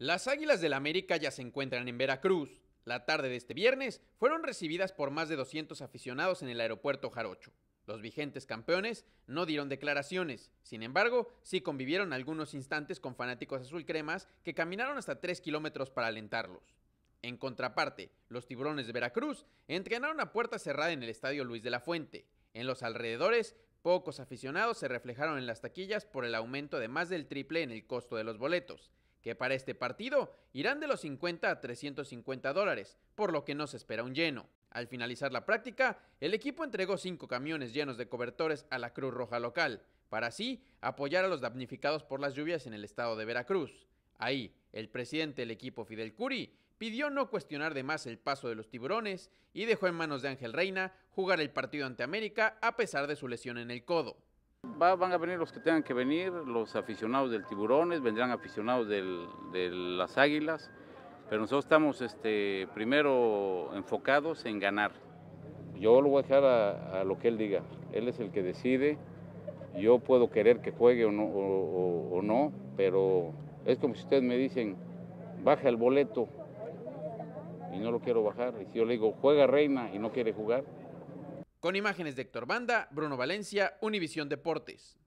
Las Águilas del América ya se encuentran en Veracruz. La tarde de este viernes fueron recibidas por más de 200 aficionados en el aeropuerto Jarocho. Los vigentes campeones no dieron declaraciones, sin embargo, sí convivieron algunos instantes con fanáticos azul cremas que caminaron hasta 3 kilómetros para alentarlos. En contraparte, los tiburones de Veracruz entrenaron a puerta cerrada en el estadio Luis de la Fuente. En los alrededores, pocos aficionados se reflejaron en las taquillas por el aumento de más del triple en el costo de los boletos, que para este partido irán de los 50 a 350 dólares, por lo que no se espera un lleno. Al finalizar la práctica, el equipo entregó cinco camiones llenos de cobertores a la Cruz Roja local, para así apoyar a los damnificados por las lluvias en el estado de Veracruz. Ahí, el presidente del equipo Fidel Curi pidió no cuestionar de más el paso de los tiburones y dejó en manos de Ángel Reina jugar el partido ante América a pesar de su lesión en el codo van a venir los que tengan que venir, los aficionados del tiburones, vendrán aficionados de las águilas, pero nosotros estamos este, primero enfocados en ganar. Yo lo voy a dejar a, lo que él diga, él es el que decide, yo puedo querer que juegue o no, o no pero es como si ustedes me dicen, baja el boleto y no lo quiero bajar, y si yo le digo, juega reina y no quiere jugar, con imágenes de Héctor Banda, Bruno Valencia, Univisión Deportes.